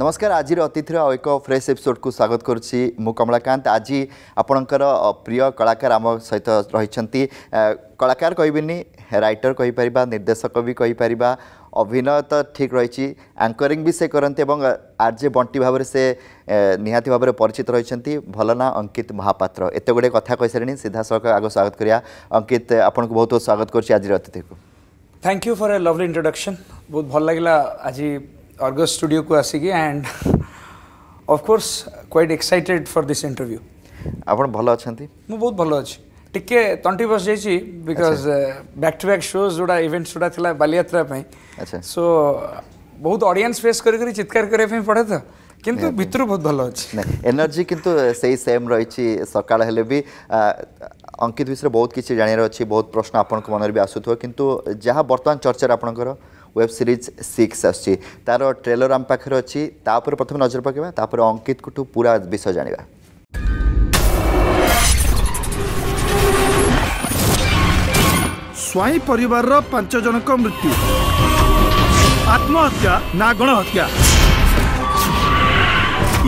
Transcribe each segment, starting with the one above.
ନମସ୍କାର ଆଜିର ଅତିଥିର ଆଉ ଏକ ଫ୍ରେଶ୍ ଏପିସୋଡ଼କୁ ସ୍ୱାଗତ କରୁଛି ମୁଁ କମଳାକାନ୍ତ ଆଜି ଆପଣଙ୍କର ପ୍ରିୟ କଳାକାର ଆମ ସହିତ ରହିଛନ୍ତି କଳାକାର କହିବିନି ରାଇଟର କହିପାରିବା ନିର୍ଦ୍ଦେଶକ ବି କହିପାରିବା ଅଭିନୟ ତ ଠିକ୍ ରହିଛି ଆଙ୍କରିଂ ବି ସେ କରନ୍ତି ଏବଂ ଆର୍ ଜେ ବଣ୍ଟି ଭାବରେ ସେ ନିହାତି ଭାବରେ ପରିଚିତ ରହିଛନ୍ତି ଭଲ ନା ଅଙ୍କିତ ମହାପାତ୍ର ଏତେ ଗୁଡ଼ିଏ କଥା କହିସାରିଣି ସିଧାସଳଖ ଆଗ ସ୍ୱାଗତ କରିବା ଅଙ୍କିତ ଆପଣଙ୍କୁ ବହୁତ ସ୍ୱାଗତ କରୁଛି ଆଜିର ଅତିଥିକୁ thank you for a lovely introduction বহুত ভাল লাগিলা আজি Argo Studio ku asiki and of course quite excited for this interview. ଆପଣ ଭଲ ଅଛନ୍ତି ମୁଁ ବହୁତ ଭଲ ଅଛି ଟିକେ ତଣ୍ଟି ବସିଯାଇଛି because back to back shows ଯେଉଁଟା ଇଭେଣ୍ଟସ୍ ଯେଉଁଟା ଥିଲା ବାଲିଯାତ୍ରା ପାଇଁ ସୋ ବହୁତ ଅଡ଼ିଏନ୍ସ ଫେସ୍ କରି କରି ଚିତ୍କାର କରିବା ପାଇଁ ପଡ଼େ ତ କିନ୍ତୁ ଭିତରୁ ବହୁତ ଭଲ ଅଛି ଏନର୍ଜି କିନ୍ତୁ ସେଇ ସେମ୍ ରହିଛି ସକାଳ ହେଲେ ବି ଅଙ୍କିତ ବିଷୟରେ ବହୁତ କିଛି ଜାଣିବାର ଅଛି ବହୁତ ପ୍ରଶ୍ନ ଆପଣଙ୍କ ମନରେ ବି ଆସୁଥିବ କିନ୍ତୁ ଯାହା ବର୍ତ୍ତମାନ ଚର୍ଚ୍ଚାରେ ଆପଣଙ୍କର ওয়েব সিরিজ সিক্স আসছে তার ট্রেলর আম পাখে অছি তাপরে প্রথমে নজর পকাইবা তাপরে অঙ্কিতଙ୍କଠୁ ପୁରା ବିଷୟ ଜାଣିବା ସ୍ୱାଇଁ ପରିବାରର ପାଞ୍ଚ ଜଣଙ୍କ ମୃତ୍ୟୁ ଆତ୍ମହତ୍ୟା ନା ଗଣହତ୍ୟା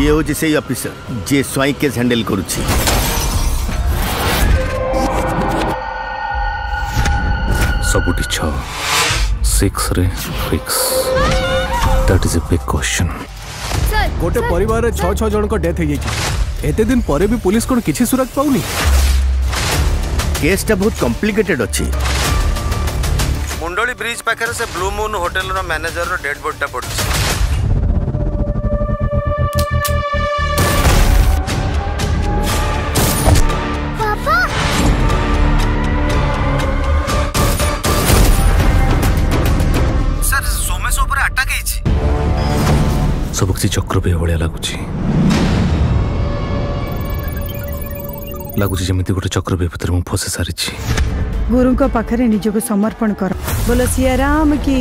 ଇଏ ହେଉଛି ସେଇ ଅଫିସର ଯିଏ ସ୍ୱାଇଁ କେସ୍ ହ୍ୟାଣ୍ଡେଲ କରୁଛି ସବୁଠି ଛଅ six ray freaks? That is a big question. ଗୋଟେ ପରିବାରରେ ଛଅ ଛଅ ଜଣଙ୍କ ଡେଥ୍ ହେଇଯାଇଛି ଏତେ ଦିନ ପରେ ବି ପୋଲିସ କ'ଣ କିଛି ସୁରାଗ ପାଉନି କେସ୍ଟା ବହୁତ କମ୍ପ୍ଲିକେଟେଡ୍ ଅଛି ମୁଣ୍ଡଳି ବ୍ରିଜ୍ ପାଖରେ ସେ ବ୍ଲୁ ମୁନ୍ ହୋଟେଲର ମ୍ୟାନେଜରର ଡେଡ୍ ବୋର୍ଡଟା ପଡ଼ିଛି ಬಗ್ಸಿ ಚಕ್ರಪೇ ಭಳಿಯ ଲାଗୁଛି ଲାଗୁଛି ଯେମିତି ଗୋଟେ ଚକ୍ରବ୍ୟୂହ ଭିତରେ ମୁଁ ଫସି ସାରିଛି ଗୁରୁଙ୍କ ପାଖରେ ନିଜକୁ ସମର୍ପଣ କର ବୋଲ ସିଆ ରାମ କି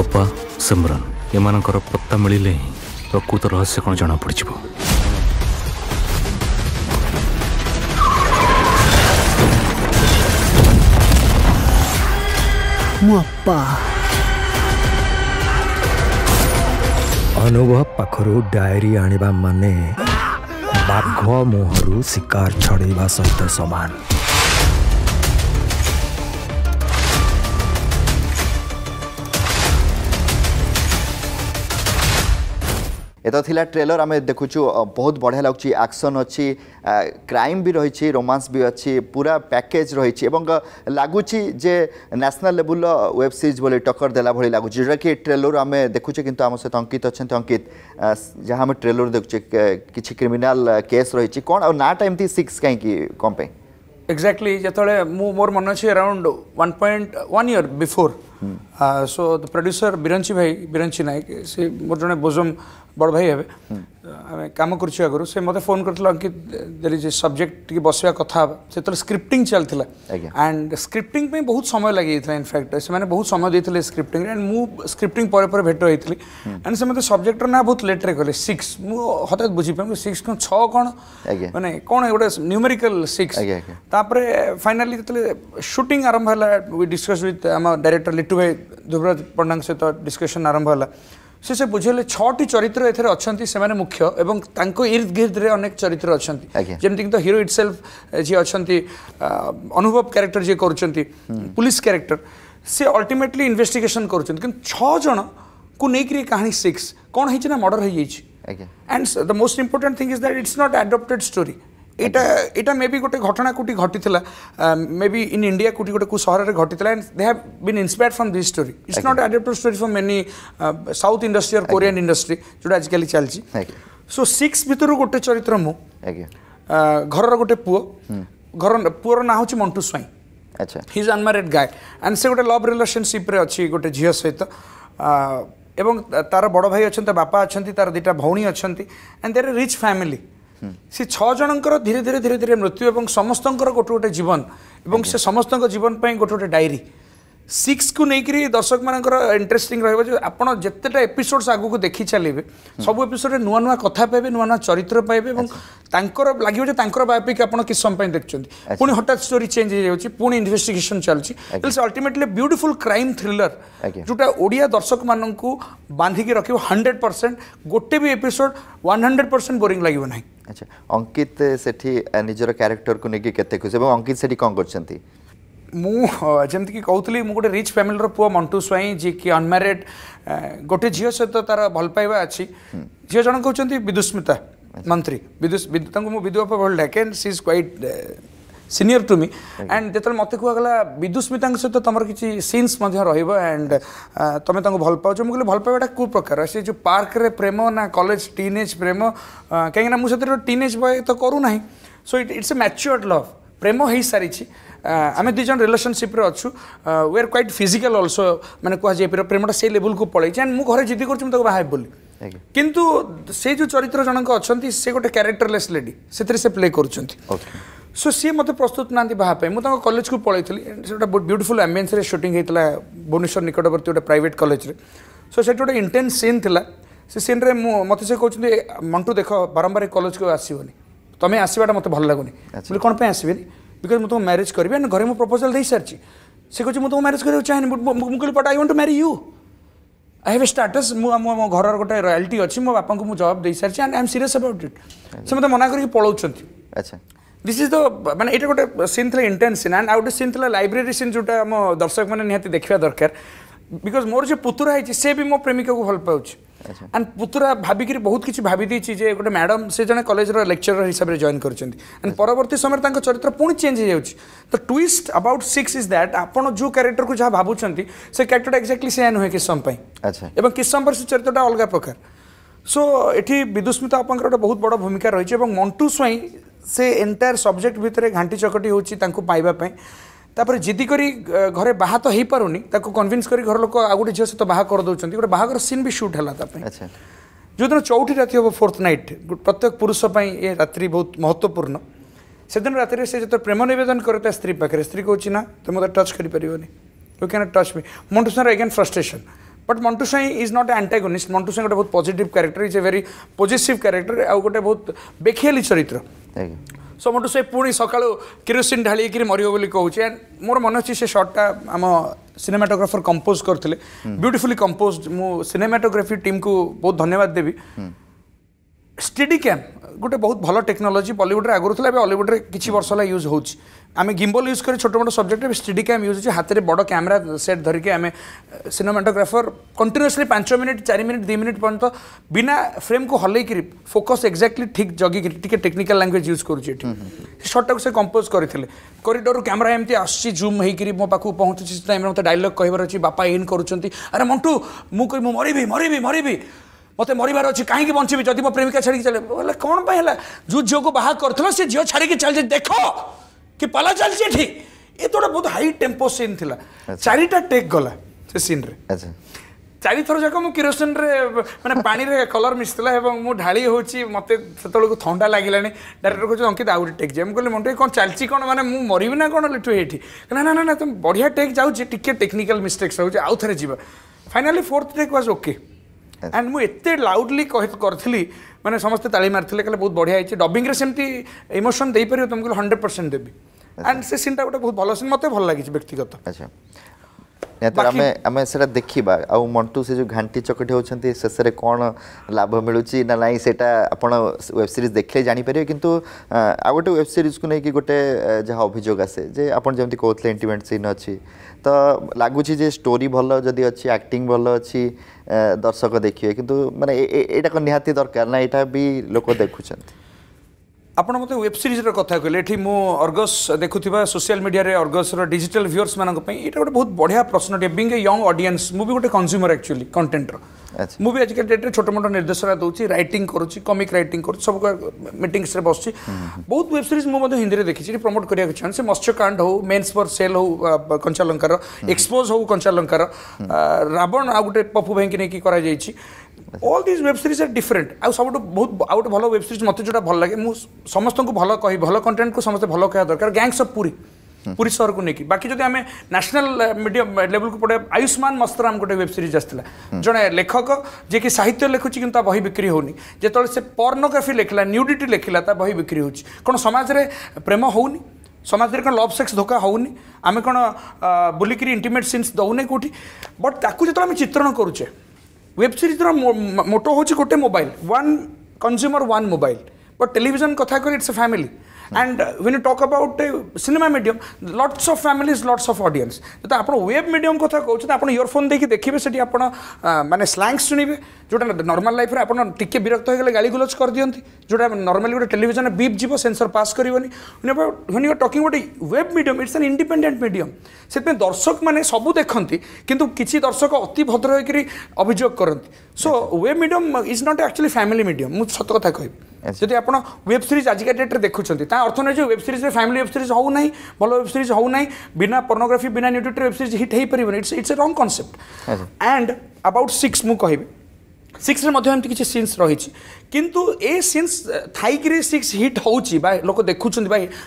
ଅପା ସିମରନ ଏମାନଙ୍କର ପତ୍ତା ମିଳିଲେ ହିଁ ପ୍ରକୃତ ରହସ୍ୟ କ'ଣ ଜଣାପଡ଼ିଯିବ ମୁଁ ଅପା अनुभव पाखर डायरी मने बाघ मुहरु शिकार छडा सहित समान ଏତ ଥିଲା ଟ୍ରେଲର ଆମେ ଦେଖୁଛୁ ବହୁତ ବଢ଼ିଆ ଲାଗୁଛି ଆକ୍ସନ୍ ଅଛି କ୍ରାଇମ୍ ବି ରହିଛି ରୋମାନ୍ସ ବି ଅଛି ପୁରା ପ୍ୟାକେଜ୍ ରହିଛି ଏବଂ ଲାଗୁଛି ଯେ ନ୍ୟାସନାଲ୍ ଲେବୁଲ୍ର ୱେବ୍ ସିରିଜ୍ ବୋଲି ଟକ୍କର ଦେଲା ଭଳି ଲାଗୁଛି ଯେଉଁଟାକି ଟ୍ରେଲର ଆମେ ଦେଖୁଛେ କିନ୍ତୁ ଆମ ସହିତ ଅଙ୍କିତ ଅଛନ୍ତି ଅଙ୍କିତ ଯାହା ଆମେ ଟ୍ରେଲର ଦେଖୁଛେ କିଛି କ୍ରିମିନାଲ୍ କେସ୍ ରହିଛି କ'ଣ ଆଉ ନାଁଟା ଏମିତି ସିକ୍ସ କାହିଁକି କ'ଣ ପାଇଁ ଏକ୍ଜାକ୍ଟଲି ଯେତେବେଳେ ମୁଁ ମୋର ମନେ ଅଛି around one point one year before so the producer Biranchi ଭାଇ ବିରଞ୍ଚି ନାୟକ ସେ ମୋର ଜଣେ ବୋଜମ ବଡ଼ ଭାଇ ହେବେ ଆମେ କାମ କରୁଛୁ ଆଗରୁ ସେ ମୋତେ ଫୋନ୍ କରିଥିଲେ ଅଙ୍କିତ ଦେଲି ଯେ ସବଜେକ୍ଟ ଟିକେ ବସିବା କଥା ହେବା ସେତେବେଳେ ସ୍କ୍ରିପ୍ଟିଂ ଚାଲିଥିଲା ଆଣ୍ଡ ସ୍କ୍ରିପ୍ଟିଂ ପାଇଁ ବହୁତ ସମୟ ଲାଗିଯାଇଥିଲା ଇନଫ୍ୟାକ୍ଟ ସେମାନେ ବହୁତ ସମୟ ଦେଇଥିଲେ ସ୍କ୍ରିପ୍ଟିଂରେ ଆଣ୍ଡ ମୁଁ ସ୍କ୍ରିପ୍ଟିଂ ପରେ ପରେ ଭେଟ ହୋଇଥିଲି ଆଣ୍ଡ ସେ ମୋତେ ସବଜେକ୍ଟର ନାଁ ବହୁତ ଲେଟ୍ରେ କହିଲେ ସିକ୍ସ ମୁଁ ହଠାତ୍ ବୁଝିପାରିଲି ସିକ୍ସ କ'ଣ ଛଅ କ'ଣ ମାନେ କ'ଣ ଗୋଟେ ନ୍ୟୁମେରିକାଲ ସିକ୍ସ ତାପରେ ଫାଇନାଲି ଯେତେବେଳେ ସୁଟିଂ ଆରମ୍ଭ ହେଲା ଡିସ୍କସ୍ ୱିଥ୍ ଆମ ଡାଇରେକ୍ଟର ଲିଟୁ ଭାଇ ଧ୍ରୁବରାଜ ପଣ୍ଡାଙ୍କ ସହିତ ଡିସ୍କସନ୍ ଆରମ୍ଭ ହେଲା ସେ ସେ ବୁଝେଇଲେ ଛଅଟି ଚରିତ୍ର ଏଥିରେ ଅଛନ୍ତି ସେମାନେ ମୁଖ୍ୟ ଏବଂ ତାଙ୍କ ଇର୍ଦ ଗିର୍ଦରେ ଅନେକ ଚରିତ୍ର ଅଛନ୍ତି ଯେମିତିକି ତ ହିରୋ ଇଟସେଲ୍ଫ ଯିଏ ଅଛନ୍ତି ଅନୁଭବ କ୍ୟାରେକ୍ଟର ଯିଏ କରୁଛନ୍ତି ପୁଲିସ କ୍ୟାରେକ୍ଟର ସେ ଅଲ୍ଟିମେଟଲି ଇନଭେଷ୍ଟିଗେସନ୍ କରୁଛନ୍ତି କିନ୍ତୁ ଛଅ ଜଣକୁ ନେଇକରି କାହାଣୀ ସିକ୍ସ କ'ଣ ହେଇଛି ନା ମର୍ଡ଼ର ହେଇଯାଇଛି and the most important thing is that it's not adapted story এটা এটা মেবি গোটে ঘটনা কোটি ঘটি মেবি ইন ইন্ডিয়া কোটি গোটে কেউ সহরের ঘটিলা and they have been inspired from this story it's not adapted story from many south industry আর কোরিয়ান ইন্ডস্ট্রি যেটা আজকাল চালছি সো সিক্স ভিতর গোটে চরিত্র মু ঘরর গোটে পুয় ঘর পুয়র না হচ্ছে মন্টু স্বাଇଁ আচ্ছা he is unmarried guy and সে গোটে লভ রিলেসনশিপ্রে অছি গোটে ঝিও সহিত এবং তার বড় ভাই অনেক তা বাপা অনেক তার দুইটা ভৌণী অনেক দে দের রিচ ফ্যামিলি ସେ ଛଅ ଜଣଙ୍କର ଧୀରେ ଧୀରେ ଧୀରେ ଧୀରେ ମୃତ୍ୟୁ ଏବଂ ସମସ୍ତଙ୍କର ଗୋଟେ ଗୋଟେ ଜୀବନ ଏବଂ ସେ ସମସ୍ତଙ୍କ ଜୀବନ ପାଇଁ ଗୋଟେ ଗୋଟେ ଡାଇରୀ সিক্সକୁ ନେଇକରି ଦର୍ଶକମାନଙ୍କର ଇଣ୍ଟରେଷ୍ଟିଂ ରହିବ ଯେ ଆପଣ ଯେତେଟା ଏପିସୋଡ୍ସ ଆଗକୁ ଦେଖି ଚାଲିବେ ସବୁ ଏପିସୋଡ଼ରେ ନୂଆ ନୂଆ କଥା ପାଇବେ ନୂଆ ନୂଆ ଚରିତ୍ର ପାଇବେ ଏବଂ ତାଙ୍କର ଲାଗିବ ଯେ ତାଙ୍କର ବାୟୋପିକ୍ ଆପଣ କିଛି ସମୟ ପାଇଁ ଦେଖୁଛନ୍ତି ପୁଣି ହଠାତ୍ ଷ୍ଟୋରି ଚେଞ୍ଜ ହେଇଯାଉଛି ପୁଣି ଇନଭେଷ୍ଟିଗେସନ୍ ଚାଲିଛି ହେଲେ ସେ ଅଲ୍ଟିମେଟଲି ବ୍ୟୁଟିଫୁଲ୍ କ୍ରାଇମ୍ ଥ୍ରିଲର ଯେଉଁଟା ଓଡ଼ିଆ ଦର୍ଶକମାନଙ୍କୁ ବାନ୍ଧିକି ରଖିବ ହଣ୍ଡ୍ରେଡ଼ ପରସେଣ୍ଟ ଗୋଟେ ବି episode one hundred percent boring ଲାଗିବ ନାହିଁ ଆଚ୍ଛା ଅଙ୍କିତ ସେଠି ନିଜର କ୍ୟାରେକ୍ଟରକୁ ନେଇକି କେତେ ଖୁସି ଏବଂ ଅଙ୍କିତ ସେଠି କ'ଣ କରିଛନ୍ତି ଯେମିତିକି କହୁଥିଲି ମୁଁ ଗୋଟେ ରିଚ୍ ଫ୍ୟାମିଲିର ପୁଅ ମଣ୍ଟୁ ସ୍ୱାଇଁ ଯିଏକି ଅନମ୍ୟାରେଡ୍ ଗୋଟେ ଝିଅ ସହିତ ତାର ଭଲ ପାଇବା ଅଛି ଝିଅ ଜଣକ ହେଉଛନ୍ତି ବିଦୁସ୍ମିତା ମନ୍ତ୍ରୀ ବିଦୁ ତାଙ୍କୁ ମୁଁ ବିଦୁବାପା ଭଲ ଡାକେ she is quite senior to me and ଯେତେବେଳେ ମୋତେ କୁହାଗଲା ବିଦୁସ୍ମିତାଙ୍କ ସହିତ ତୁମର କିଛି ସିନ୍ସ ମଧ୍ୟ ରହିବ ଆଣ୍ଡ ତୁମେ ତାଙ୍କୁ ଭଲ ପାଉଛ ମୁଁ କହିଲି ଭଲ ପାଇବାଟା କେଉଁ ପ୍ରକାର ସେ ଯେଉଁ ପାର୍କରେ ପ୍ରେମ ନା କଲେଜ ଟିନେଜ୍ ପ୍ରେମ କାହିଁକିନା ମୁଁ ସେଥିରେ ଟିନେଜ୍ ବୟ ତ କରୁନାହିଁ so it it's a matured love ପ୍ରେମ ହୋଇସାରିଛି ଆମେ ଦୁଇ ଜଣ ରିଲେସନସିପ୍ରେ ଅଛୁ we are quite physical also ମାନେ କୁହାଯାଇ ପାରିବ ପ୍ରେମଟା ସେଇ ଲେବୁଲ୍କୁ ପଳେଇଛି ଆଣ୍ଡ ମୁଁ ଘରେ ଜିଦି କରୁଛି ମୁଁ ତାକୁ ବାହାହେବି ବୋଲି କିନ୍ତୁ ସେ ଯେଉଁ ଚରିତ୍ର ଜଣଙ୍କ ଅଛନ୍ତି ସେ ଗୋଟେ କ୍ୟାରେକ୍ଟରଲେସ୍ ଲେଡି ସେଥିରେ ସେ ପ୍ଲେ କରୁଛନ୍ତି ସୋ ସିଏ ମୋତେ ପ୍ରସ୍ତୁତ ନାହାନ୍ତି ବାହା ପାଇଁ ମୁଁ ତାଙ୍କ କଲେଜକୁ ପଳେଇଥିଲି ସେ ଗୋଟେ ବ୍ୟୁଟିଫୁଲ୍ ଆମ୍ବିଏନ୍ସରେ ସୁଟିଂ ହେଇଥିଲା ଭୁବନେଶ୍ୱର ନିକଟବର୍ତ୍ତୀ ଗୋଟେ ପ୍ରାଇଭେଟ୍ କଲେଜରେ ସୋ ସେଠି ଗୋଟେ ଇଣ୍ଟେନ୍ସ ସିନ୍ ଥିଲା ସେ ସିନ୍ରେ ମୁଁ ମୋତେ ସେ କହୁଛନ୍ତି ମଣ୍ଟୁ ଦେଖ ବାରମ୍ବାର କଲେଜକୁ ଆସିବନି ତମେ ଆସିବାଟା ମୋତେ ଭଲ ଲାଗୁନି ବୋଲି କ'ଣ ପାଇଁ ଆସିବେନି ବିକଜ ମୁଁ ତୁମକୁ ମ୍ୟାରେଜ୍ କରିବି ଆଣ୍ଡ ଘରେ ମୁଁ ପ୍ରପୋଜାଲ୍ ଦେଇସାରିଛି ସେ କହୁଛି ମୁଁ ତୁମକୁ ମ୍ୟାରେଜ୍ କରିବାକୁ ଚାହେଁନି ମୁଁ କହିଲି but I want to marry you I have a status ମୁଁ ଆମ ମୋ ଘରର ଗୋଟେ ରୟାଲିଟି ଅଛି ମୋ ବାପାଙ୍କୁ ମୁଁ ଜବ୍ ଦେଇସାରିଛି and I am serious about it ସେ ମୋତେ ମନା କରିକି ପଳାଉଛନ୍ତି ଆଚ୍ଛା ଦିସ୍ ଇଜ୍ ଦ ମାନେ ଏଇଟା ଗୋଟେ ସିନ୍ ଥିଲା ଇଣ୍ଟେନ୍ସ ସିନ୍ ଆଣ୍ଡ ଆଉ ଗୋଟେ ସିନ୍ ଥିଲା ଲାଇବ୍ରେରୀ ସିନ୍ ଯେଉଁଟା ଆମ ଦର୍ଶକମାନେ ନିହାତି ଦେଖିବା ଦରକାର ବିକଜ ମୋର ଯିଏ ପୁତୁରା ହେଇଛି ସେ ବି ମୋ ପ୍ରେମିକାକୁ ଭଲ ପାଉଛି ଆଣ୍ଡ ପୁତୁରା ଭାବିକିରି ବହୁତ କିଛି ଭାବି ଦେଇଛି ଯେ ଗୋଟେ ମ୍ୟାଡ଼ାମ୍ ସେ ଜଣେ କଲେଜର ଲେକ୍ଚରର ହିସାବରେ ଜଏନ୍ କରିଛନ୍ତି ଆଣ୍ଡ ପରବର୍ତ୍ତୀ ସମୟରେ ତାଙ୍କ ଚରିତ୍ର ପୁଣି ଚେଞ୍ଜ ହେଇଯାଉଛି ତ twist about six is that ଆପଣ ଯେଉଁ କ୍ୟାରେକ୍ଟରକୁ ଯାହା ଭାବୁଛନ୍ତି ସେ କ୍ୟାରେକ୍ଟରଟା ଏକ୍ଜାକ୍ଟଲି ସେୟା ନୁହେଁ କିସମ ପାଇଁ ଏବଂ କିସମ୍ପର ସେ ଚରିତ୍ରଟା ଅଲଗା ପ୍ରକାର ସୋ ଏଠି ବିଦୁସ୍ମିତା ବାପାଙ୍କର ଗୋଟେ ବହୁତ ବଡ଼ ଭୂମିକା ରହିଛି ଏବଂ ମଣ୍ଟୁ ସ୍ୱାଇଁ ସେ ଏଣ୍ଟାୟାର ସବଜେକ୍ଟ ଭିତରେ ଘାଣ୍ଟି ଚକଟି ହେଉଛି ତାଙ୍କୁ ପାଇବା ପାଇଁ ତାପରେ ଜିଦି କରି ଘରେ ବାହା ତ ହେଇପାରୁନି ତାକୁ କନଭିନ୍ସ କରି ଘର ଲୋକ ଆଉ ଗୋଟେ ଝିଅ ସହିତ ବାହା କରିଦେଉଛନ୍ତି ଗୋଟେ ବାହାଘର ସିନ୍ ବି ସୁଟ୍ ହେଲା ତା ପାଇଁ ଯେଉଁଦିନ ଚଉଠି ରାତି ହେବ ଫୋର୍ଥ ନାଇଟ୍ ପ୍ରତ୍ୟେକ ପୁରୁଷ ପାଇଁ ଏ ରାତ୍ରି ବହୁତ ମହତ୍ତ୍ୱପୂର୍ଣ୍ଣ ସେଦିନ ରାତିରେ ସେ ଯେତେବେଳେ ପ୍ରେମ ନିବେଦନ କରେ ତା ସ୍ତ୍ରୀ ପାଖରେ ସ୍ତ୍ରୀ କହୁଛି ନା ତୁମେ ମୋତେ ଟଚ୍ କରିପାରିବନି you can touch me Montu sir again frustration but Montu ସାଇଁ ଇଜ୍ ନଟ୍ ଆଣ୍ଟାଗୋନିଷ୍ଟ ମଣ୍ଟୁ ସାଇଁ ଗୋଟେ ବହୁତ positive character is a very positive character ଆଉ ଗୋଟେ ବହୁତ ବେଖିଆଲି ଚରିତ୍ର सो मटुसे पछि सकालु किरोसिन ढाल मरेको मोर मन से टा आम सिनेमाटोग्राफर कम्पोज गरिदिए ब्युटिफुल्ली कम्पोज म सिनेमाटोग्राफी टीम कु बहुत धन्यवाद दे স্টেডি ক্যাମ୍ ଗୋଟେ ବହୁତ ଭଲ ଟେକ୍ନୋଲୋଜି ବଲିଉଡ଼ରେ ଆଗରୁ ଥିଲା ଏବେ ଅଲିଉଡ଼ରେ କିଛି ବର୍ଷ ହେଲା ୟୁଜ୍ ହେଉଛି ଆମେ ଗିମ୍ବଲ୍ ୟୁଜ୍ କରି ଛୋଟ ମୋଟ ସବଜେକ୍ଟରେ ଷ୍ଟିଡି କ୍ୟାମ୍ ୟୁଜ୍ ହେଉଛି ହାତରେ ବଡ଼ କ୍ୟାମେରା ସେଟ୍ ଧରିକି ଆମେ ସିନେମାଟୋଗ୍ରାଫର କଣ୍ଟିନ୍ୟୁସଲି ପାଞ୍ଚ ମିନିଟ୍ ଚାରି ମିନିଟ୍ ଦୁଇ ମିନିଟ୍ ପର୍ଯ୍ୟନ୍ତ ବିନା ଫ୍ରେମ୍କୁ ହଲେଇକିରି ଫୋକସ୍ ଏକ୍ଜାକ୍ଟଲି ଠିକ୍ ଜଗିକିରି ଟିକେ ଟେକ୍ନିକାଲ୍ ଲାଙ୍ଗୁଏଜ୍ ୟୁଜ୍ କରୁଛି ଏଠି ସେ ସଟ୍ଟାକୁ ସେ କମ୍ପୋଜ୍ କରିଥିଲେ କରିଡ଼ରୁ କ୍ୟାମେରା ଏମିତି ଆସୁଛି ଜୁମ୍ ହେଇକିରି ମୋ ପାଖକୁ ପହଞ୍ଚୁଛି ସେ ଟାଇମ୍ରେ ମୋତେ ଡାଇଲଗ୍ କହିବାର ଅଛି ବାପା ଇନ୍ କରୁଛନ୍ତି ଆରେ ମଣ୍ଟୁ ମୁଁ କହିବି ମୁଁ ମରିବି ମରିବି ମରିବି মতো মরবার অনেক কী বঞ্চবি যদি মো প্রেমিকা ছাড়ি চলে বলে কোণ পাই হল যে ঝিউকে বাহা করুল সে ঝিও ছাড়িকি চালছে দেখ কি পালা চালছে এটি এ তো বহুত হাই টেম্পো সিন লা চারিটা টেক গলা সে সিনরে আচ্ছা চারিথর যাক মু কিরোসিনরে মানে পানিরে কলর মিশিলা এবং মু ঢালি হচ্ছে মতো সেতবেলকু থা লাগিলানি ডাইরেক্টর কোচ অঙ্কিত আউ টেক যাই কহিলি মন্টু কোণ চালছি কোণ মানে মু মরবি না কোণ লিটু এটি না না না তুমি বড়িয়া টেক যাচ্ছি টিকিয়ে টেকনিকাল মিস্টেক্স হচ্ছে আউ থে যা finally fourth take was okay and ମୁଁ ଏତେ ଲାଉଡ଼ଲି କରିଥିଲି ମାନେ ସମସ୍ତେ ତାଳି ମାରିଥିଲେ କହିଲେ ବହୁତ ବଢ଼ିଆ ହେଇଛି ଡବିଂରେ ସେମିତି ଇମୋସନ୍ ଦେଇପାରିବ ତୁମକୁ ହଣ୍ଡ୍ରେଡ଼ ପରସେଣ୍ଟ ଦେବି ଆଣ୍ଡ ସେ ସିନ୍ଟା ଗୋଟେ ବହୁତ ଭଲ ସିନ୍ ମୋତେ ଭଲ ଲାଗିଛି ବ୍ୟକ୍ତିଗତ ଆଚ୍ଛା ନିହାତି ଆମେ ଆମେ ସେଇଟା ଦେଖିବା ଆଉ ମଣ୍ଟୁ ସେ ଯେଉଁ ଘାଣ୍ଟି ଚକଟି ହେଉଛନ୍ତି ଶେଷରେ କ'ଣ ଲାଭ ମିଳୁଛି ନା ନାହିଁ ସେଇଟା ଆପଣ ୱେବ୍ ସିରିଜ୍ ଦେଖିଲେ ଜାଣିପାରିବେ କିନ୍ତୁ ଆଉ ଗୋଟେ ୱେବ୍ ସିରିଜ୍କୁ ନେଇକି ଗୋଟେ ଯାହା ଅଭିଯୋଗ ଆସେ ଯେ ଆପଣ ଯେମିତି କହୁଥିଲେ ଇଣ୍ଟିମେଣ୍ଟ ସିନ୍ ଅଛି ତ ଲାଗୁଛି ଯେ ଷ୍ଟୋରି ଭଲ ଯଦି ଅଛି ଆକ୍ଟିଂ ଭଲ ଅଛି ଦର୍ଶକ ଦେଖିବେ କିନ୍ତୁ ମାନେ ଏଇଟା କ'ଣ ନିହାତି ଦରକାର ନା ଏଇଟା ବି ଲୋକ ଦେଖୁଛନ୍ତି ଆପଣ ମୋତେ ୱେବ୍ ସିରିଜ୍ର କଥା କହିଲେ ଏଠି ମୁଁ ଅର୍ଗସ୍ ଦେଖୁଥିବା ସୋସିଆଲ୍ ମିଡ଼ିଆରେ ଅର୍ଗସ୍ର ଡିଜିଟାଲ୍ ଭିୟର୍ସମାନଙ୍କ ପାଇଁ ଏଇଟା ଗୋଟେ ବହୁତ ବଢ଼ିଆ ପ୍ରଶ୍ନଟିଏ ବିଙ୍ଗ ଏ ୟଙ୍ଗ ଅଡ଼ିଏନ୍ସ ମୁଁ ବି ଗୋଟେ କନ୍ଜ୍ୟୁମର୍ ଆକ୍ଚୁଆଲି କଣ୍ଟେଣ୍ଟର ମୁଁ ବି ଆଜିକାଲି ଡେଟ୍ରେ ଛୋଟ ମୋଟ ନିର୍ଦ୍ଦେଶନା ଦେଉଛି ରାଇଟିଂ କରୁଛି କମିକ୍ ରାଇଟିଂ କରୁଛି ସବୁ ମିଟିଂସରେ ବସୁଛି ବହୁତ ୱେବ୍ ସିରିଜ୍ ମୁଁ ମଧ୍ୟ ହିନ୍ଦୀରେ ଦେଖିଛି ଏଠି ପ୍ରମୋଟ୍ କରିବାକୁ ଚାହୁଁଛି ସେ ମତ୍ସ୍ୟକାଣ୍ଡ ହଉ ମେନ୍ସ ଫର୍ ସେଲ୍ ହଉ କଞ୍ଚାଲଙ୍କାର ଏକ୍ସପୋଜ୍ ହଉ କଞ୍ଚାଲଙ୍କାର ରାବଣ ଆଉ ଗୋଟେ ପପୁ ଭାଇଙ୍କି ନେଇକି କରାଯାଇଛି all these web series are different ଆଉ ସବୁଠୁ ବହୁତ ଆଉ ଗୋଟେ ଭଲ ୱେବ୍ ସିରିଜ୍ ମୋତେ ଯେଉଁଟା ଭଲ ଲାଗେ ମୁଁ ସମସ୍ତଙ୍କୁ ଭଲ କହି ଭଲ କଣ୍ଟେଣ୍ଟକୁ ସମସ୍ତେ ଭଲ କହିବା ଦରକାର ଗ୍ୟାଙ୍ଗସ୍ ଅଫ୍ ପୁରୀ ପୁରୀ ସହରକୁ ନେଇକି ବାକି ଯଦି ଆମେ ନ୍ୟାସନାଲ୍ ମିଡ଼ିଆ ଲେଭେଲକୁ ପଡ଼େ ଆୟୁଷ୍ମାନ ମସ୍ତରାମ ଗୋଟେ ୱେବ୍ ସିରିଜ୍ ଆସିଥିଲା ଜଣେ ଲେଖକ ଯିଏକି ସାହିତ୍ୟ ଲେଖୁଛି କିନ୍ତୁ ତା ବହି ବିକ୍ରି ହେଉନି ଯେତେବେଳେ ସେ ପର୍ନୋଗ୍ରାଫି ଲେଖିଲା ନ୍ୟୁଡ଼ିଟି ଲେଖିଲା ତା ବହି ବିକ୍ରି ହେଉଛି କ'ଣ ସମାଜରେ ପ୍ରେମ ହେଉନି ସମାଜରେ କ'ଣ ଲଭ୍ ସେକ୍ସ ଧୋକା ହେଉନି ଆମେ କ'ଣ ବୁଲିକିରି ଇଣ୍ଟିମେଟ୍ ସିନ୍ସ ଦେଉନେ କେଉଁଠି ବଟ୍ ତାକୁ ଯେତେବେଳେ ଆମେ ଚିତ୍ରଣ କରୁଛେ ୱେବ୍ ସିରିଜ୍ର ମୋଟୋ ହେଉଛି ଗୋଟେ mobile one consumer one mobile but television କଥା କରି it's a family And uh, when you talk about uh, cinema medium, lots of families, lots of audience. ଯେତେବେଳେ ଆପଣ ୱେବ୍ ମିଡ଼ିୟମ୍ କଥା କହୁଛନ୍ତି ଆପଣ ଇୟରଫୋନ୍ ଦେଇକି ଦେଖିବେ ସେଠି ଆପଣ ମାନେ ସ୍ଲାଙ୍ଗସ୍ ଶୁଣିବେ ଯେଉଁଟା ନର୍ମାଲ୍ ଲାଇଫ୍ରେ ଆପଣ ଟିକେ ବିରକ୍ତ ହୋଇଗଲେ ଗାଳି ଗୁଲଜ କରିଦିଅନ୍ତି ଯେଉଁଟା ନର୍ମାଲି ଗୋଟେ ଟେଲିଭିଜନରେ ବିପ୍ ଯିବ ସେନ୍ସର ପାସ୍ କରିବନି ହ୍ୱେନ୍ ୟୁ ଆର୍ ଟକିଂ ଗୋଟେ web medium it's an independent medium ସେଥିପାଇଁ ଦର୍ଶକମାନେ ସବୁ ଦେଖନ୍ତି କିନ୍ତୁ କିଛି ଦର୍ଶକ ଅତି ଭଦ୍ର ହୋଇକରି ଅଭିଯୋଗ କରନ୍ତି so web medium is not actually family medium ମୁଁ ସତ କଥା କହିବି जदि आप वेब सीरीज आज का डेट्रे देखुंत अर्थ ना जो वेब सीरीज में फैमिली वेब सीरीज ना भल वेब सीरीज होना बिना पर्नोग्राफी बिना न्यूट्रिट्रे वेब सीरीज हिट हो पारे इट्स इट्स ए रंग कनसेप्ट एंड अबाउट सिक्स मुझे कह सिक्स में किसी सीन्स रही किंतु ए सीन्स थी सिक्स हिट हो लोक देखुं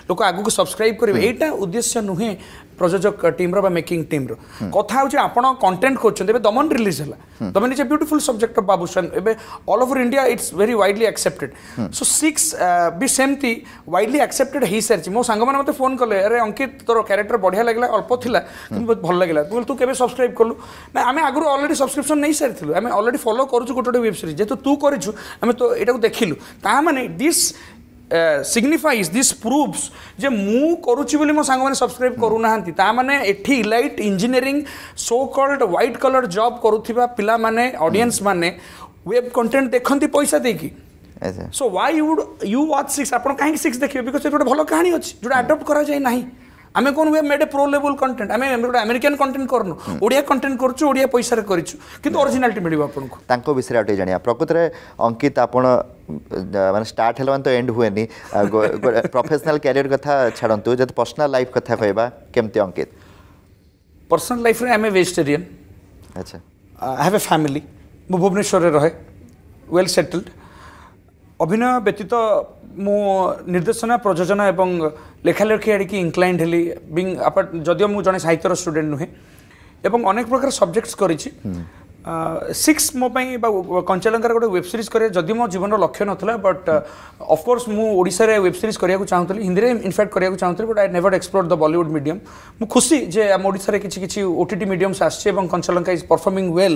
लोक आगे सब्सक्राइब करेंगे यहाँ उद्देश्य नुहे প্রযোজক টিমর বা মেকিং টিমর কথা হচ্ছে আপনার কন্টেন্ট করছেন এবার দমন রিলিজ হল Daman is a beautiful subject of Babushan এবার all over India it's very widely accepted so six বি সেমতি ওয়াইডলি আকসেপ্টেড সারিছে মো সাংমানে মতো ফোন কলে আরে অঙ্কিত তোর ক্যারেক্টর বঢ়িয়া লাগলা অল্প লা কিন্তু বহুত ভাল লাগলা তুই কেবে সবসক্রাইব করলু না আমি আগর অলরেডি সবসক্রিপশন নেই সারিলু আমি অলরেডি ফলো করছু গোটে গোটে ওয়েব সিরিজ যেহেতু তু করছু আমি তো এটা দেখিলু তা মানে দিস सिग्निफाइज दिस प्रूफ्स जे मुझे मो सांग सब्सक्राइब करूना एटी light engineering so called what colour जब करुवा पाने अडियस मैंने वेब कंटेन्ट देखती पैसा दे so why would you watch six आप कहीं सिक्स देखिए बिकज ये गोटे भल कहानी अच्छी जो एडप्ट कराए ना আমি কোন way made a pro level content আমি গোটে আমেরিকান কন্টেন্ট করুন ওড়িয়া কন্টেন্ট করছু ওড়িয়া পয়সার করছু কিন্তু অরিজিনালটি মিলিব আপনাকে তাঙ্ক বিষয়ে আউটে জানিয়া প্রকৃতরে অঙ্কিত আপন মানে স্টার্ট হলে তো এন্ড হুয়েনি প্রফেশনাল ক্যারিয়ার কথা ছাড়ন্তু যদি পার্সোনাল লাইফ কথা কইবা কেমতি অঙ্কিত পার্সোনাল লাইফ রে আমি ভেজিটেরিয়ান আচ্ছা আই হ্যাভ এ ফ্যামিলি মু ভুবনেশ্বরে রহে ওয়েল সেটেলড অভিনয় ব্যতীত মু নির্দেশনা প্রযোজনা এবং লেখালেখি আড়ি ইনক্লাইন্ড হলি বিং আপার্ট যদিও মু জনে সাহিত্যর স্টুডেন্ট নুহে এবং অনেক প্রকার সবজেক্টস করেছি সিক্স মো বা কঞ্চালঙ্কার গোটে ওয়েব সিরিজ করিয়া যদি মো জীবনর লক্ষ্য নথিলা বট অফকোর্স মু ওড়িশারে ওয়েব সিরিজ করা চাহুলি হিন্দিরে ইনফ্যাক্ট করা চাহুলি but I never explore the Bollywood medium মু খুশি যে আম ওড়িশার কিছু কিছু ওটিটি মিডিয়ামস আসছে এবং Kanchalanka is performing well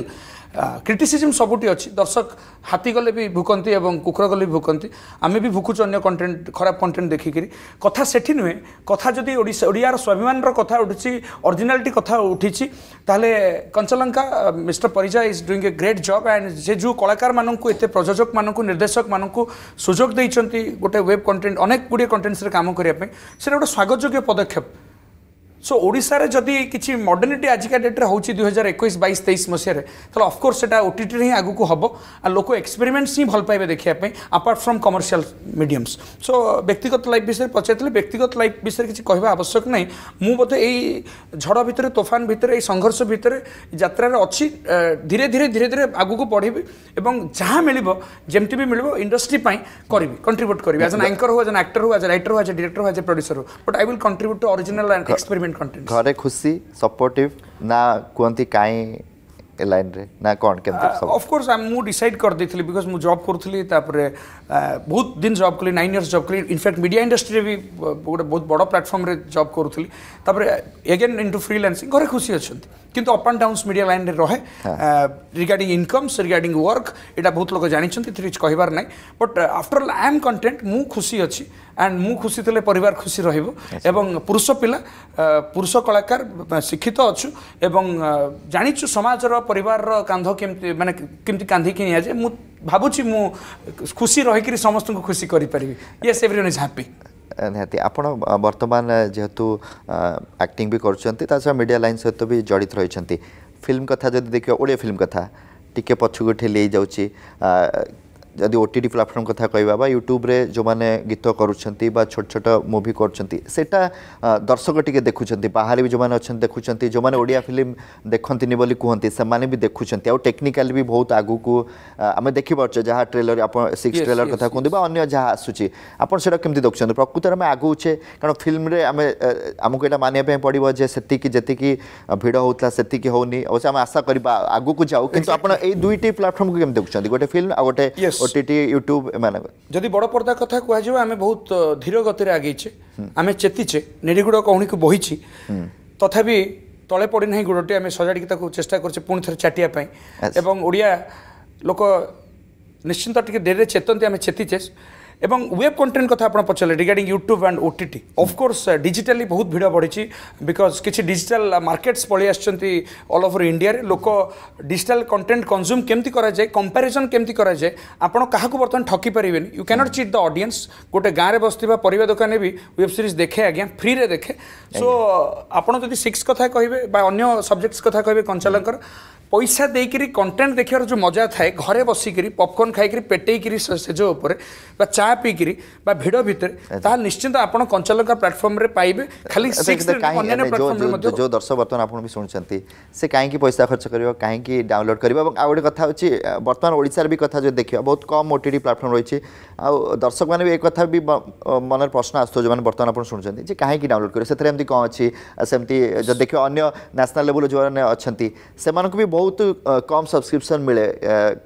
criticism সবুটি অছি দর্শক হাতি গলে বি ভুকন্তি এবং কুকুর গলে বি ভুকন্তি আমি বি ভুকুছু অন্য কন্টেন্ট খারাপ কন্টেন্ট দেখিকি কথা সেটি নুহে কথা যদি ওড়িশা ওড়িয়ার স্বাভিমানর কথা উঠিছি অরিজিনালিটি কথা উঠিছি তাহলে Kanchalanka mister Parija is doing a great job and সে যে কলাকার মানুষ এতে প্রযোজক মানুষ নির্দেশক মানুষ সুযোগ দিয়েছেন গোটে ওয়েব কন্টেন্ট অনেক গুড়িয়ে কন্টেন্টসরে কাম করা সেটা গোটে স্বাগতযোগ্য পদক্ষেপ সো ওড়িশার যদি কিছু মডর্নিটি আজিকা ডেটে হচ্ছে দুই হাজার একুশ বাইশ তেইশ মশায় তাহলে অফকোর্স সেটা ওটিটি হি আগুক হব আর লোক এক্সপেরিমেন্টস হি ভাল পাইবে দেখা apart from commercial mediums so ব্যক্তিগত লাইফ বিষয়ে পচারিলে ব্যক্তিগত লাইফ বিষয়ে কিছু কহা আবশ্যক নাই মু বোধে এই ঝড় ভিতরে তোফান ভিতরে এই সংঘর্ষ ভিতরে যাত্রার অছি ধীরে ধীরে ধীরে ধীরে আগুক পড়িবি এবং যা মিলব যেমতি বি মিলব ইন্ডস্ট্রি পাই করবি কন্ট্রিবিউট করবি আজ অ্যাঙ্কর আঙ্কর হো আজ অ্যাক্টর আক্টর হো আজ রাইটর হো আজ এ ডিরেক্টর হো আজ এ প্রডিউসর হো I will contribute to original experiment different content ଘରେ ଖୁସି ସପୋର୍ଟିଭ୍ ନା କୁହନ୍ତି କାଇଁ ଏ ଲାଇନ୍ରେ ନା କ'ଣ କେମିତି ଅଫକୋର୍ସ ମୁଁ ଡିସାଇଡ୍ କରିଦେଇଥିଲି ବିକଜ୍ ମୁଁ ଜବ୍ କରୁଥିଲି ତାପରେ ବହୁତ ଦିନ ଜବ୍ କଲି ନାଇନ୍ ଇୟର୍ସ ଜବ୍ କଲି ଇନଫ୍ୟାକ୍ଟ ମିଡ଼ିଆ ଇଣ୍ଡଷ୍ଟ୍ରିରେ ବି ଗୋଟେ ବହୁତ ବଡ଼ ପ୍ଲାଟଫର୍ମରେ ଜବ୍ କରୁଥିଲି ତାପରେ ଏଗେନ୍ ଇନ୍ ଟୁ ଫ୍ରିଲାନ୍ସିଂ ଘରେ ଖୁସି ଅଛନ୍ତି কিন্তু অপ আন্ড ডাউন্স মিডিয়া লাইনে রহে রিগার্ডিং ইনকমস রিগার্ডিং ওয়ার্ক এটা বহুত লোক জাঁচান এতে কিছু কহবার নাই but after all I am content মু খুশি অছি আন্ড মু খুশি থিলে পরিবার খুশি রহব এবং পুরুষ পিলা পুরুষ কলাকার শিক্ষিত অছু এবং জাঁচু সমাজর পরিবার কান্ধ কেমতি মানে কেমতি কান্ধিকি নিয়ে যায় মু ভাবুছি মু খুশি রহিকি সমস্ত খুশি করে পারি ইয়েস এভরিওয়ান ইজ হ্যাপি ନିହାତି ଆପଣ ବର୍ତ୍ତମାନ ଯେହେତୁ ଆକ୍ଟିଂ ବି କରୁଛନ୍ତି ତା ସହ ମିଡ଼ିଆ ଲାଇନ୍ ସହିତ ବି ଜଡ଼ିତ ରହିଛନ୍ତି ଫିଲ୍ମ କଥା ଯଦି ଦେଖିବା ଓଡ଼ିଆ ଫିଲ୍ମ କଥା ଟିକେ ପଛକୁ ଠେଲି ହେଇଯାଉଛି ଯଦି ଓ ଟି ଟି ପ୍ଲାଟଫର୍ମ କଥା କହିବା ବା ୟୁଟ୍ୟୁବ୍ରେ ଯେଉଁମାନେ ଗୀତ କରୁଛନ୍ତି ବା ଛୋଟ ଛୋଟ ମୁଭି କରୁଛନ୍ତି ସେଇଟା ଦର୍ଶକ ଟିକେ ଦେଖୁଛନ୍ତି ବାହାରେ ବି ଯେଉଁମାନେ ଅଛନ୍ତି ଦେଖୁଛନ୍ତି ଯେଉଁମାନେ ଓଡ଼ିଆ ଫିଲ୍ମ ଦେଖନ୍ତିନି ବୋଲି କୁହନ୍ତି ସେମାନେ ବି ଦେଖୁଛନ୍ତି ଆଉ ଟେକ୍ନିକାଲି ବି ବହୁତ ଆଗକୁ ଆମେ ଦେଖିପାରୁଛେ ଯାହା ଟ୍ରେଲର ଆପଣ ସିକ୍ସ ଟ୍ରେଲର କଥା କୁହନ୍ତୁ ବା ଅନ୍ୟ ଯାହା ଆସୁଛି ଆପଣ ସେଇଟା କେମିତି ଦେଖୁଛନ୍ତି ପ୍ରକୃତରେ ଆମେ ଆଗଉଛେ କାରଣ ଫିଲ୍ମରେ ଆମେ ଆମକୁ ଏଇଟା ମାନିବା ପାଇଁ ପଡ଼ିବ ଯେ ସେତିକି ଯେତିକି ଭିଡ଼ ହେଉଥିଲା ସେତିକି ହେଉନି ଅବଶ୍ୟ ଆମେ ଆଶା କରିବା ଆଗକୁ ଯାଉ କିନ୍ତୁ ଆପଣ ଏଇ ଦୁଇଟି ପ୍ଲାଟଫର୍ମକୁ କେମିତି ଦେଖୁଛନ୍ତି ଗୋଟେ ଫିଲ୍ମ ଆଉ ଗୋଟେ ଓଟିଟି ୟୁଟ୍ୟୁବ୍ ଏମାନେ ଯଦି ବଡ଼ ପର୍ଦ୍ଦା କଥା କୁହାଯିବ ଆମେ ବହୁତ ଧୀର ଗତିରେ ଆଗେଇଛେ ଆମେ ଚେତିଛେ ନିରିଗୁଡ଼ କହୁଣୀକୁ ବହିଛି ତଥାପି ତଳେ ପଡ଼ିନାହିଁ ଗୋଡ଼ଟି ଆମେ ସଜାଡ଼ିକି ତାକୁ ଚେଷ୍ଟା କରୁଛେ ପୁଣି ଥରେ ଚାଟିବା ପାଇଁ ଏବଂ ଓଡ଼ିଆ ଲୋକ ନିଶ୍ଚିନ୍ତ ଟିକେ ଡେରିରେ ଚେତନ୍ତି ଆମେ ଚେତିଛେ এবং ୱେବ୍ କଣ୍ଟେଣ୍ଟ କଥା ଆପଣ ପଚାରିଲେ regarding YouTube and O T T of course digitally ବହୁତ ଭିଡ଼ ବଢ଼ିଛି ବିକଜ୍ କିଛି ଡିଜିଟାଲ ମାର୍କେଟ୍ସ ପଳେଇ ଆସିଛନ୍ତି ଅଲ୍ ଓଭର୍ ଇଣ୍ଡିଆରେ ଲୋକ ଡିଜିଟାଲ କଣ୍ଟେଣ୍ଟ କନଜ୍ୟୁମ୍ କେମିତି କରାଯାଏ କମ୍ପାରିଜନ୍ କେମିତି କରାଯାଏ ଆପଣ କାହାକୁ ବର୍ତ୍ତମାନ ଠକି ପାରିବେନି you can't cheat the audience ଗୋଟେ ଗାଁରେ ବସିଥିବା ପରିବା ଦୋକାନରେ ବି ୱେବ୍ ସିରିଜ୍ ଦେଖେ ଆଜ୍ଞା ଫ୍ରିରେ ଦେଖେ ସୋ ଆପଣ ଯଦି ସିକ୍ସ କଥା କହିବେ ବା ଅନ୍ୟ ସବଜେକ୍ଟସ୍ କଥା କହିବେ କଞ୍ଚାଲଙ୍କର पैसा देकर कंटेन्ट देखार जो मजा था घरे बसिक पपकर्ण खाइक पेटेक सेज उपर चा पीक भिड़ भितर निश्चिंत आप कंचल प्लाटफर्म पाइबे खाली जो दर्शक बर्तमान आप शुणी से कहीं पैसा खर्च कर कहीं डाउनलोड कर बर्तमान ओडार भी कथ देखा बहुत कम ओटी प्लाटफर्म रही आउ दर्शक मैंने भी एक कथ भी मन प्रश्न आस मैंने बर्तमान आप शुणुंट कहीं डाउनलोड करेंगे कौन अच्छी देखिए अन्य न्यासनाल लेवल जो मैंने अच्छा से भी ବହୁତ କମ୍ ସବସ୍କ୍ରିପସନ୍ ମିଳେ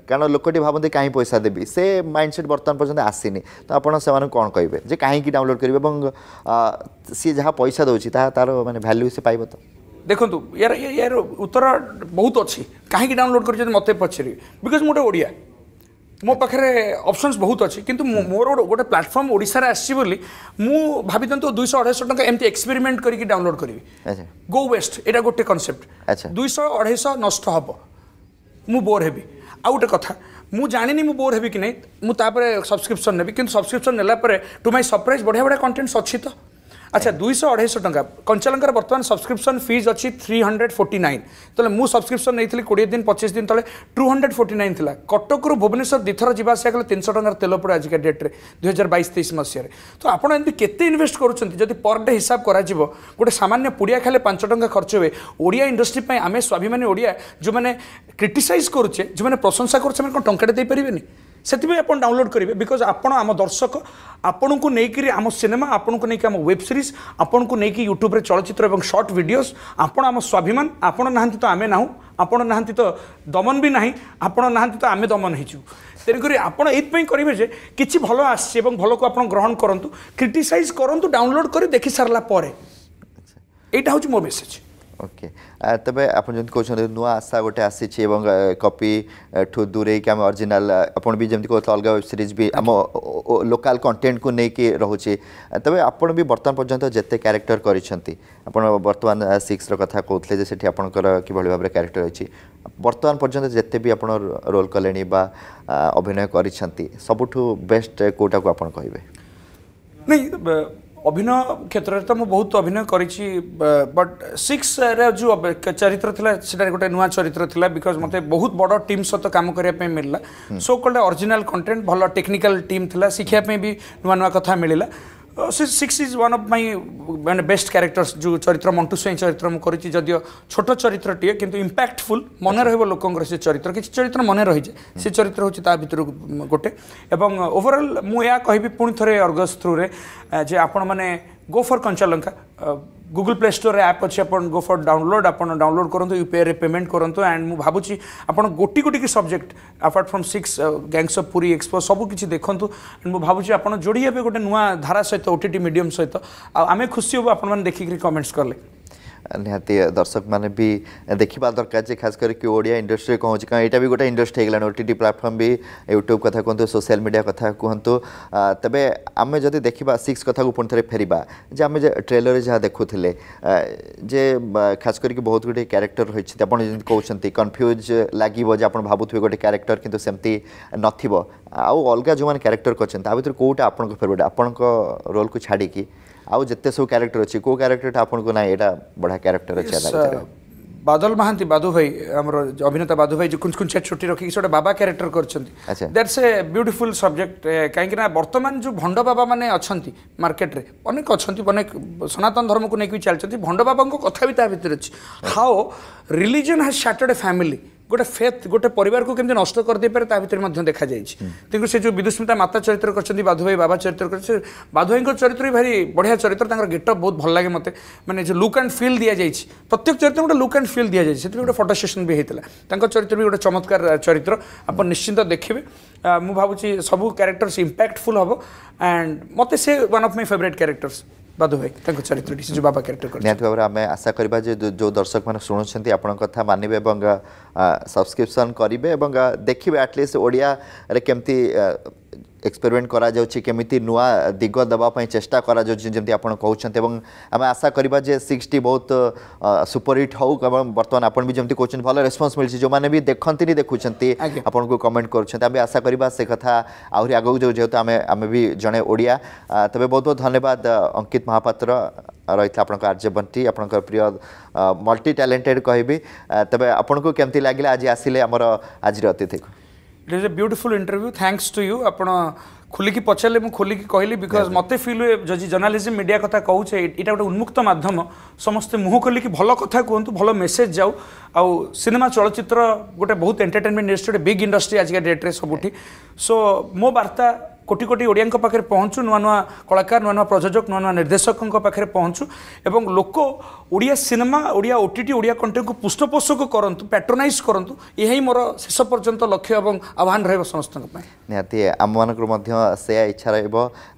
କାରଣ ଲୋକଟି ଭାବନ୍ତି କାହିଁ ପଇସା ଦେବି ସେ ମାଇଣ୍ଡସେଟ୍ ବର୍ତ୍ତମାନ ପର୍ଯ୍ୟନ୍ତ ଆସିନି ତ ଆପଣ ସେମାନଙ୍କୁ କ'ଣ କହିବେ ଯେ କାହିଁକି ଡାଉନଲୋଡ଼୍ କରିବେ ଏବଂ ସିଏ ଯାହା ପଇସା ଦେଉଛି ତାହା ତା'ର ମାନେ ଭ୍ୟାଲ୍ୟୁ ସେ ପାଇବ ତ ଦେଖନ୍ତୁ ୟାର ୟାର ଉତ୍ତର ବହୁତ ଅଛି କାହିଁକି ଡାଉନଲୋଡ଼୍ କରିଛନ୍ତି ମୋତେ ପଚାରିବେ ବିକଜ୍ ମୁଁ ଗୋଟେ ଓଡ଼ିଆ मो पाखे अपसन बहुत अच्छी कितना मोर गोटे प्लाटफर्म ओडार आसी भाभी दिखाँ दुई अढ़ाई टाँग एम एक्सपेरिमेंट कर डाउनलोड करी गो वेस्ट ये गोटे कनसेप्ट दुईश अढ़ाई नष्ट मु बोर है आ गए कथ मुझी मुझ बोर हेबी कि नहीं मुझे सब्सक्रिप्सन नेबी कि सब्सक्रिप्सन टू माइ सरप्राइज बढ़िया बढ़िया कंटेन्ट्स अच्छी तो আচ্ছা দুইশো আড়াইশো টঙ্কা কঞ্চালঙ্কার বর্তমান সবসক্রিপশন ফিজ অছি থ্রি হন্ড্রেড ফোর্টি নাইন তাহলে মু সবসক্রিপশন নেই কোড়িয়ে দিন পঁচিশ দিন তলে টু হন্ড্রেড ফোর্টি নাইন লা কটকরু ভুবনেশ্বর দ্বিথর যা আসা গেলে তিনশো টঙ্কার তেল পড়ে আজকের ডেট্রে দুই হাজার বাইশ তেইশ মশায় তো আপনার এমনি কেতে ইনভেস্ট করছেন যদি পর ডে হিসাব করা গোটে সামান্য পুড়িয়া খেলে পাঁচ টঙ্কা খরচ হবে ওড়িয়া ইন্ডস্ট্রি আমি স্বাভিমানী ওড়িয়া যে ক্রিটিসাইজ করছে যে প্রশংসা করছে আমি কোণ টঙ্কাটে দিয়ে পারিবেনি ସେଥିପାଇଁ ଆପଣ ଡାଉନଲୋଡ଼ କରିବେ ବିକଜ୍ ଆପଣ ଆମ ଦର୍ଶକ ଆପଣଙ୍କୁ ନେଇକରି ଆମ ସିନେମା ଆପଣଙ୍କୁ ନେଇକି ଆମ ୱେବ୍ ସିରିଜ୍ ଆପଣଙ୍କୁ ନେଇକି ୟୁଟ୍ୟୁବରେ ଚଳଚ୍ଚିତ୍ର ଏବଂ ସର୍ଟ ଭିଡ଼ିଓସ୍ ଆପଣ ଆମ ସ୍ୱାଭିମାନ ଆପଣ ନାହାନ୍ତି ତ ଆମେ ନାହୁଁ ଆପଣ ନାହାନ୍ତି ତ ଦମନ ବି ନାହିଁ ଆପଣ ନାହାନ୍ତି ତ ଆମେ ଦମନ ହେଇଛୁ ତେଣୁକରି ଆପଣ ଏଇଥିପାଇଁ କରିବେ ଯେ କିଛି ଭଲ ଆସିଛି ଏବଂ ଭଲକୁ ଆପଣ ଗ୍ରହଣ କରନ୍ତୁ କ୍ରିଟିସାଇଜ୍ କରନ୍ତୁ ଡାଉନଲୋଡ଼ କରି ଦେଖି ସାରିଲା ପରେ ଏଇଟା ହେଉଛି ମୋ ମେସେଜ୍ ଓକେ ତେବେ ଆପଣ ଯେମିତି କହୁଛନ୍ତି ନୂଆ ଆଶା ଗୋଟେ ଆସିଛି ଏବଂ କପି ଠୁ ଦୂରେଇକି ଆମେ ଅରିଜିନାଲ ଆପଣ ବି ଯେମିତି କହୁଥିଲେ ଅଲଗା ୱେବ୍ ସିରିଜ୍ ବି ଆମ ଲୋକାଲ କଣ୍ଟେଣ୍ଟକୁ ନେଇକି ରହୁଛି ତେବେ ଆପଣ ବି ବର୍ତ୍ତମାନ ପର୍ଯ୍ୟନ୍ତ ଯେତେ କ୍ୟାରେକ୍ଟର କରିଛନ୍ତି ଆପଣ ବର୍ତ୍ତମାନ ସିକ୍ସର କଥା କହୁଥିଲେ ଯେ ସେଠି ଆପଣଙ୍କର କିଭଳି ଭାବରେ କ୍ୟାରେକ୍ଟର ଅଛି ବର୍ତ୍ତମାନ ପର୍ଯ୍ୟନ୍ତ ଯେତେ ବି ଆପଣ ରୋଲ୍ କଲେଣି ବା ଅଭିନୟ କରିଛନ୍ତି ସବୁଠୁ ବେଷ୍ଟ କେଉଁଟାକୁ ଆପଣ କହିବେ ନାଇଁ ଅଭିନୟ କ୍ଷେତ୍ରରେ ତ ମୁଁ ବହୁତ ଅଭିନୟ କରିଛି ବଟ୍ ସିକ୍ସରେ ଯେଉଁ ଚରିତ୍ର ଥିଲା ସେଠାରେ ଗୋଟେ ନୂଆ ଚରିତ୍ର ଥିଲା ବିକଜ୍ ମୋତେ ବହୁତ ବଡ଼ ଟିମ୍ ସହିତ କାମ କରିବା ପାଇଁ ମିଳିଲା ସୋ କଲ୍ଡ ଅରିଜିନାଲ୍ କଣ୍ଟେଣ୍ଟ ଭଲ ଟେକ୍ନିକାଲ୍ ଟିମ୍ ଥିଲା ଶିଖିବା ପାଇଁ ବି ନୂଆ ନୂଆ କଥା ମିଳିଲା six is one of my মানে বেস্ট ক্যারেক্টর যে চরিত্র মন্টু স্বাইঁ চরিত্র মু করেছি যদিও ছোট চরিত্রটিয়ে কিন্তু ইম্প্যাক্টফুল মনে রহব লোকঙ্কর সে চরিত্র কিছু চরিত্র মনে রয়েছে সে চরিত্র হচ্ছে তা ভিতর গোটে এবং ওভরঅল মু এয়া কহিবি পুঁ থরে অর্গস থ্রুরে যে আপন মানে go for Lanka Google Play স্টোরে ଆପ୍ ଅଛି ଆପଣ ଗୋ ଫର୍ ଡାଉନଲୋଡ଼ ଆପଣ ଡାଉନଲୋଡ଼ କରନ୍ତୁ ୟୁ ପି ଆଇରେ ପେମେଣ୍ଟ କରନ୍ତୁ ଆଣ୍ଡ ମୁଁ ଭାବୁଛି ଆପଣ ଗୋଟି ଗୋଟିକି subject apart from six gangs of Puri expo ସବୁ କିଛି ଦେଖନ୍ତୁ ଆଣ୍ଡ ମୁଁ ଭାବୁଛି ଆପଣ ଯୋଡ଼ି ହେବେ ଗୋଟେ ନୂଆ ଧାରା ସହିତ ଓ ଟି ଟି ମିଡ଼ିୟମ୍ ସହିତ ଆଉ ଆମେ ଖୁସି ହେବୁ ଆପଣମାନେ ଦେଖିକିରି କମେଣ୍ଟସ୍ କଲେ ନିହାତି ଦର୍ଶକମାନେ ବି ଦେଖିବା ଦରକାର ଯେ ଖାସ୍ କରିକି ଓଡ଼ିଆ ଇଣ୍ଡଷ୍ଟ୍ରି କ'ଣ ହେଉଛି କାରଣ ଏଇଟା ବି ଗୋଟେ ଇଣ୍ଡଷ୍ଟ୍ରି ହେଇଗଲାଣି ଓ ଟି ଟି ପ୍ଲାଟଫର୍ମ ବି ୟୁଟ୍ୟୁବ୍ କଥା କୁହନ୍ତୁ ସୋସିଆଲ୍ ମିଡ଼ିଆ କଥା କୁହନ୍ତୁ ତେବେ ଆମେ ଯଦି ଦେଖିବା ସିକ୍ସ କଥାକୁ ପୁଣି ଥରେ ଫେରିବା ଯେ ଆମେ ଯେ ଟ୍ରେଲରରେ ଯାହା ଦେଖୁଥିଲେ ଯେ ଖାସ୍ କରିକି ବହୁତ ଗୁଡ଼ିଏ କ୍ୟାରେକ୍ଟର ରହିଛନ୍ତି ଆପଣ ଯେମିତି କହୁଛନ୍ତି କନଫ୍ୟୁଜ୍ ଲାଗିବ ଯେ ଆପଣ ଭାବୁଥିବେ ଗୋଟେ କ୍ୟାରେକ୍ଟର କିନ୍ତୁ ସେମିତି ନଥିବ ଆଉ ଅଲଗା ଯେଉଁମାନେ କ୍ୟାରେକ୍ଟର କରିଛନ୍ତି ତା ଭିତରୁ କେଉଁଟା ଆପଣଙ୍କ ଫେଭରେଟ୍ ଆପଣଙ୍କ ରୋଲ୍କୁ ଛାଡ଼ିକି ଆଉ ଯେତେ ସବୁ କ୍ୟାରେକ୍ଟର ଅଛି କେଉଁ କ୍ୟାରେକ୍ଟରଟା ଆପଣଙ୍କୁ ନାହିଁ ଏଇଟା ବଢ଼ିଆ କ୍ୟାରେକ୍ଟର ଅଛି বাদল মাহান্তি বাদু ভাই আমার অভিনেতা বাদু ভাই যে কুঞ্চকুন ছেট ছুটি রক্ষি গোটে বাবা ক্যারেক্টর করছেন দ্যাটস এ বিউটিফুল সবজেক্ট কাইকি না বর্তমান যে ভণ্ড বাবা মানে অনেক মার্কেটে অনেক অনেক অনেক সনাতন ধর্মকে নিয়ে চালছেন ভণ্ড বাবাঙ্ কথা বি তা ভিতরে অছি how religion has shattered a family ଗୋଟେ ଫେଥ୍ ଗୋଟେ ପରିବାରକୁ କେମିତି ନଷ୍ଟ କରିଦେଇପାରେ ତା ଭିତରେ ମଧ୍ୟ ଦେଖାଯାଇଛି ତେଣୁ ସେ ଯେଉଁ ବିଦୁସ୍ମିତା ମାତା ଚରିତ୍ର କରିଛନ୍ତି ବାଧୁଭାଇ ବାବା ଚରିତ୍ର କରିଛନ୍ତି ବାଧୁଭାଇଙ୍କ ଚରିତ୍ର ବି ଭାରି ବଢ଼ିଆ ଚରିତ୍ର ତାଙ୍କର ଗେଟଅପ୍ ବହୁତ ଭଲ ଲାଗେ ମୋତେ ମାନେ ଯେଉଁ ଲୁକ୍ ଆଣ୍ଡ ଫିଲ୍ ଦିଆଯାଇଛି ପ୍ରତ୍ୟେକ ଚରିତ୍ର ଗୋଟେ ଲୁକ୍ ଆଣ୍ଡ ଫିଲ୍ ଦିଆଯାଇଛି ସେଥିପାଇଁ ଗୋଟେ ଫଟୋ ସେସନ୍ ବି ହେଇଥିଲା ତାଙ୍କ ଚରିତ୍ର ବି ଗୋଟେ ଚମତ୍କାର ଚରିତ୍ର ଆପଣ ନିଶ୍ଚିନ୍ତ ଦେଖିବେ ମୁଁ ଭାବୁଛି ସବୁ କ୍ୟାରେକ୍ଟର୍ସ ଇମ୍ପାକ୍ଟଫୁଲ୍ ହେବ ଆଣ୍ଡ ମୋତେ ସେ one of my favourite characters ବାଧ୍ୟ ହୋଇ ତାଙ୍କ ଚରିତ୍ରଟି ସେ ବାବା କ୍ୟାରେକ୍ଟର ନିହାତି ଭାବରେ ଆମେ ଆଶା କରିବା ଯେ ଯେଉଁ ଦର୍ଶକମାନେ ଶୁଣୁଛନ୍ତି ଆପଣଙ୍କ କଥା ମାନିବେ ଏବଂ ସବସ୍କ୍ରିପ୍ସନ୍ କରିବେ ଏବଂ ଦେଖିବେ ଆଟଲିଷ୍ଟ ଓଡ଼ିଆରେ କେମିତି এক্সপেরিমেন্ট করা যাচ্ছে কেমিতি নূয়া দিগ দেওয়া চেষ্টা করা যাচ্ছে যেমন আপনার কৌন এবং আমি আশা করা যে সিক্সটি বহুত হিট হোক এবং বর্তমানে আপনার যেমন কৌন ভালো রেসপন্স মিলছে যে দেখতে দেখুছেন আপনার কমেন্ট করছেন আমি আশা করা সে কথা আহরি আগুক যাও যেহেতু আমি আমি বি জনে ওড়িয়া তবে বহু বহুত ধন্যবাদ অঙ্কিত মহাপাত্র রয়েছে আপনার আর্যবন্টি আপনার প্রিয় মল্টি ট্যালেটেড কহবি তবে আপনার কেমতি লাগলে আজ আসলে আমার আজর অতিথি it is a beautiful interview thanks to you आप খোলিকি পচারলে মু খোলিকি কহিলি বিকজ মতে ফিল হুয়ে যদি জর্নালিজম মিডিয়া কথা কৌছে এটা গোটে উন্মুক্ত মাধ্যম সমস্তে মুহ খোলিকি ভাল কথা কুহতু ভাল মেসেজ যাও আউ সিনেমা চলচ্চিত্র গোটে বহুত এন্টারটেনমেন্ট ইন্ডস্ট্রি গোটে বিগ ইন্ডস্ট্রি আজকা ডেট্রে সবুঠি সো মো বার্তা କୋଟି କୋଟି ଓଡ଼ିଆଙ୍କ ପାଖରେ ପହଞ୍ଚୁ ନୂଆ ନୂଆ କଳାକାର ନୂଆ ନୂଆ ପ୍ରଯୋଜକ ନୂଆ ନୂଆ ନିର୍ଦ୍ଦେଶକଙ୍କ ପାଖରେ ପହଞ୍ଚୁ ଏବଂ ଲୋକ Odia cinema Odia O T Odia କଣ୍ଟେଣ୍ଟକୁ ପୃଷ୍ଠପୋଷକ କରନ୍ତୁ ପ୍ୟାଟ୍ରନାଇଜ୍ କରନ୍ତୁ ଏହା ହିଁ ମୋର ଶେଷ ପର୍ଯ୍ୟନ୍ତ ଲକ୍ଷ୍ୟ ଏବଂ ଆହ୍ୱାନ ରହିବ ସମସ୍ତଙ୍କ ପାଇଁ ନିହାତି ଆମମାନଙ୍କର ମଧ୍ୟ ସେୟା ଇଚ୍ଛା ରହିବ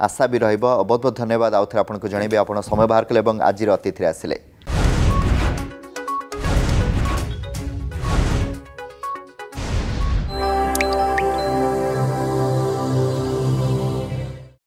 ଆଶା ବି ରହିବ ବହୁତ ବହୁତ ଧନ୍ୟବାଦ ଆଉଥରେ ଆପଣଙ୍କୁ ଜଣେଇବି ଆପଣ ସମୟ ବାହାର କଲେ ଏବଂ ଆଜିର ଅତିଥିରେ ଆସିଲେ